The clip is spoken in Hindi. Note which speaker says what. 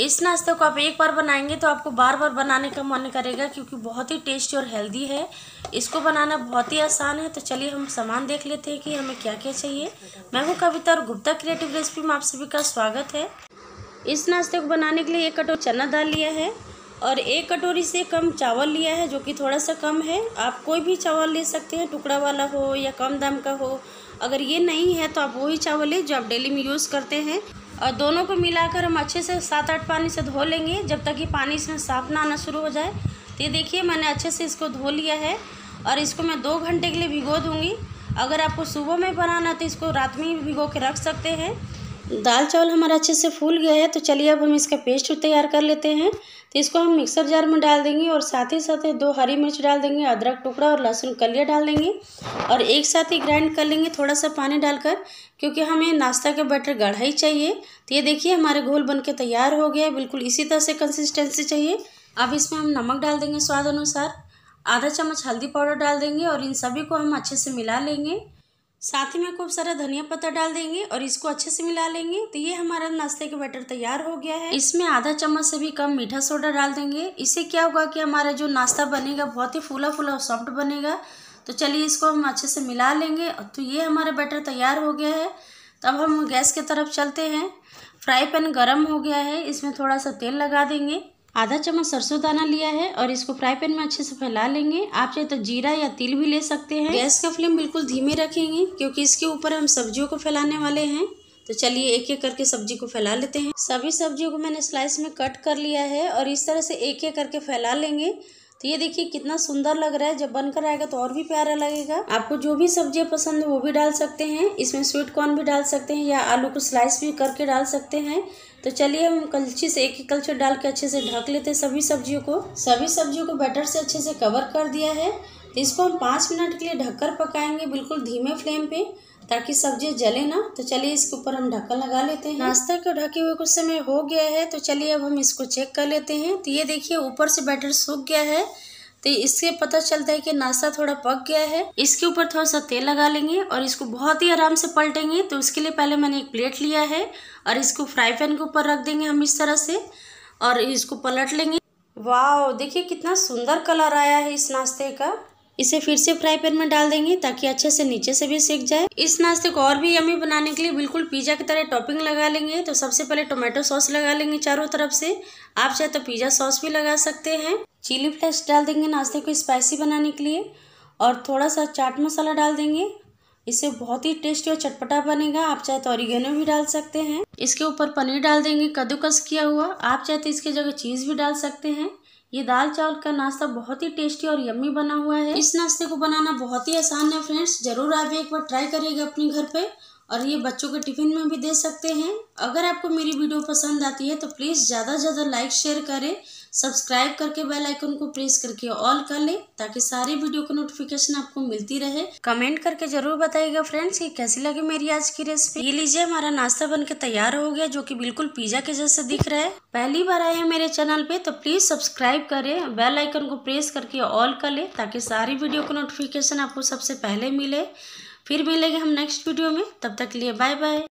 Speaker 1: इस नाश्ते को आप एक बार बनाएंगे तो आपको बार बार बनाने का मन करेगा क्योंकि बहुत ही टेस्टी और हेल्दी है इसको बनाना बहुत ही आसान है तो चलिए हम सामान देख लेते हैं कि हमें क्या क्या चाहिए मैं हूँ कविता और गुप्ता क्रिएटिव रेसिपी में आप सभी का स्वागत है इस नाश्ते को बनाने के लिए एक कटोरी चना दाल लिया है और एक कटोरी से कम चावल लिया है जो कि थोड़ा सा कम है आप कोई भी चावल ले सकते हैं टुकड़ा वाला हो या कम दाम का हो अगर ये नहीं है तो आप वही चावल लें जो आप डेली में यूज़ करते हैं और दोनों को मिलाकर हम अच्छे से सात आठ पानी से धो लेंगे जब तक कि पानी इसमें साफ ना आना शुरू हो जाए तो ये देखिए मैंने अच्छे से इसको धो लिया है और इसको मैं दो घंटे के लिए भिगो दूँगी अगर आपको सुबह में बनाना है तो इसको रात में ही भिगो के रख सकते हैं दाल चावल हमारा अच्छे से फूल गया है तो चलिए अब हम इसका पेस्ट तैयार कर लेते हैं तो इसको हम मिक्सर जार में डाल देंगे और साथ ही साथ दो हरी मिर्च डाल देंगे अदरक टुकड़ा और लहसुन कलिया डाल देंगे और एक साथ ही ग्राइंड कर लेंगे थोड़ा सा पानी डालकर क्योंकि हमें नाश्ता का बैटर गाढ़ा ही चाहिए तो ये देखिए हमारे घोल बन के तैयार हो गया बिल्कुल इसी तरह से कंसिस्टेंसी चाहिए अब इसमें हम नमक डाल देंगे स्वाद अनुसार आधा चम्मच हल्दी पाउडर डाल देंगे और इन सभी को हम अच्छे से मिला लेंगे साथ ही में खूब सारा धनिया पत्ता डाल देंगे और इसको अच्छे से मिला लेंगे तो ये हमारा नाश्ते का बैटर तैयार हो गया है इसमें आधा चम्मच से भी कम मीठा सोडा डाल देंगे इससे क्या होगा कि हमारा जो नाश्ता बनेगा बहुत ही फूला फूला और सॉफ्ट बनेगा तो चलिए इसको हम अच्छे से मिला लेंगे तो ये हमारा बैटर तैयार हो गया है तो अब हम गैस की तरफ चलते हैं फ्राई पैन गर्म हो गया है इसमें थोड़ा सा तेल लगा देंगे आधा चम्मच सरसों दाना लिया है और इसको फ्राई पैन में अच्छे से फैला लेंगे आप चाहे तो जीरा या तिल भी ले सकते हैं गैस का फ्लेम बिल्कुल धीमे रखेंगे क्योंकि इसके ऊपर हम सब्जियों को फैलाने वाले हैं तो चलिए एक एक करके सब्जी को फैला लेते हैं सभी सब्जियों को मैंने स्लाइस में कट कर लिया है और इस तरह से एक एक करके फैला लेंगे तो ये देखिए कितना सुंदर लग रहा है जब बनकर आएगा तो और भी प्यारा लगेगा आपको जो भी सब्जियां पसंद है वो भी डाल सकते हैं इसमें स्वीट कॉर्न भी डाल सकते हैं या आलू को स्लाइस भी करके डाल सकते हैं तो चलिए हम कलछी से एक ही कलछी डाल के अच्छे से ढक लेते हैं सभी सब्जियों को सभी सब्जियों को बैटर से अच्छे से कवर कर दिया है तो इसको हम पाँच मिनट के लिए ढककर पकाएंगे बिल्कुल धीमे फ्लेम पे ताकि सब्जी जले ना तो चलिए इसके ऊपर हम ढक्कन लगा लेते हैं नाश्ता को ढके हुए कुछ समय हो गया है तो चलिए अब हम इसको चेक कर लेते हैं तो ये देखिए ऊपर से बैटर सूख गया है तो इससे पता चलता है कि नाश्ता थोड़ा पक गया है इसके ऊपर थोड़ा सा तेल लगा लेंगे और इसको बहुत ही आराम से पलटेंगे तो उसके लिए पहले मैंने एक प्लेट लिया है और इसको फ्राई पैन के ऊपर रख देंगे हम इस तरह से और इसको पलट लेंगे वाह देखिए कितना सुंदर कलर आया है इस नाश्ते का इसे फिर से फ्राई पैन में डाल देंगे ताकि अच्छे से नीचे से भी सेक जाए इस नाश्ते को और भी यमी बनाने के लिए बिल्कुल पिज्ज़ा की तरह टॉपिंग लगा लेंगे तो सबसे पहले टोमेटो सॉस लगा लेंगे चारों तरफ से आप चाहे तो पिज्ज़ा सॉस भी लगा सकते हैं चिली फ्लेक्स डाल देंगे नाश्ते को स्पाइसी बनाने के लिए और थोड़ा सा चाट मसाला डाल देंगे इससे बहुत ही टेस्टी और चटपटा बनेगा आप चाहे तो ऑरिगेनो भी डाल सकते हैं इसके ऊपर पनीर डाल देंगे कद्दूकस किया हुआ आप चाहे तो इसकी जगह चीज़ भी डाल सकते हैं ये दाल चावल का नाश्ता बहुत ही टेस्टी और यम्मी बना हुआ है इस नाश्ते को बनाना बहुत ही आसान है फ्रेंड्स जरूर आप एक बार ट्राई करिएगा अपने घर पे और ये बच्चों के टिफिन में भी दे सकते हैं अगर आपको मेरी वीडियो पसंद आती है तो प्लीज़ ज़्यादा से ज़्यादा लाइक शेयर करें सब्सक्राइब करके बेल आइकन को प्रेस करके ऑल कर लें ताकि सारे वीडियो को नोटिफिकेशन आपको मिलती रहे कमेंट करके जरूर बताइएगा फ्रेंड्स कि कैसी लगी मेरी आज की रेसिपी ये लीजिए हमारा नाश्ता बन के तैयार हो गया जो कि बिल्कुल पिज्जा के जैसे दिख रहा है पहली बार आए हैं मेरे चैनल पे तो प्लीज सब्सक्राइब करे बेल आइकन को प्रेस करके ऑल कर ले ताकि सारी वीडियो का नोटिफिकेशन आपको सबसे पहले मिले फिर मिलेंगे हम नेक्स्ट वीडियो में तब तक लिए बाय बाय